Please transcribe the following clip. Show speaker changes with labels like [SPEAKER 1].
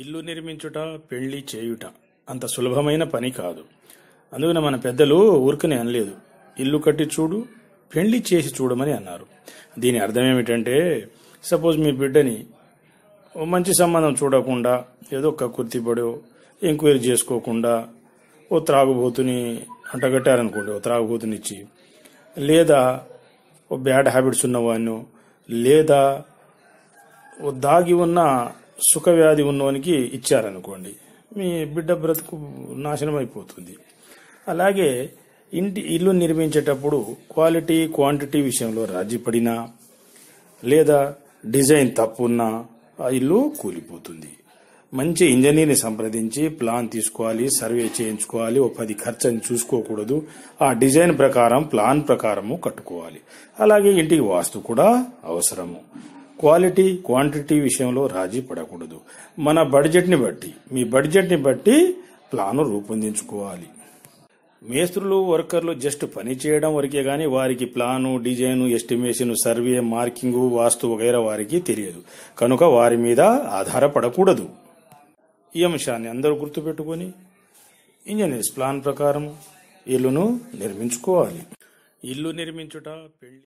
[SPEAKER 1] ఇల్లు నిర్మించుట పెళ్లి చేయుట అంత సులభమైన పని కాదు అందుకని మన పెద్దలు ఊరికనే అనలేదు ఇల్లు కట్టి చూడు పెళ్లి చేసి చూడమని అన్నారు దీని అర్థం ఏమిటంటే సపోజ్ మీ బిడ్డని మంచి సంబంధం చూడకుండా ఏదో పడో ఎంక్వైరీ చేసుకోకుండా ఓ త్రాగుబోతుని అంటగట్టారనుకోండి ఓ ఇచ్చి లేదా ఓ బ్యాడ్ హ్యాబిట్స్ ఉన్నవాడిను లేదా ఓ దాగి ఉన్న సుఖవ్యాధి ఉన్నవానికి ఇచ్చారనుకోండి మీ బిడ్డ బ్రతుకు నాశనం అయిపోతుంది అలాగే ఇంటి ఇల్లు నిర్మించేటప్పుడు క్వాలిటీ క్వాంటిటీ విషయంలో రాజీ లేదా డిజైన్ తప్పున్నా ఆ ఇల్లు కూలిపోతుంది మంచి ఇంజనీర్ని సంప్రదించి ప్లాన్ తీసుకోవాలి సర్వే చేయించుకోవాలి ఓ పది ఖర్చుని చూసుకోకూడదు ఆ డిజైన్ ప్రకారం ప్లాన్ ప్రకారము కట్టుకోవాలి అలాగే ఇంటికి వాస్తు కూడా అవసరము క్వాలిటీ క్వాంటిటీ విషయంలో రాజీ పడకూడదు మన బడ్జెట్ని బట్టి మీ బడ్జెట్ని బట్టి ప్లాను రూపొందించుకోవాలి మేస్త్రులు వర్కర్లు జస్ట్ పని చేయడం వరకే కానీ వారికి plan design estimation survey marking వాస్తు వగైరా వారికి తెలియదు కనుక వారి మీద ఆధారపడకూడదు ఈ అంశాన్ని అందరూ గుర్తుపెట్టుకొని ఇంజనీర్స్ ప్లాన్ ప్రకారం ఇల్లును నిర్మించుకోవాలి ఇల్లు నిర్మించుట పెళ్లి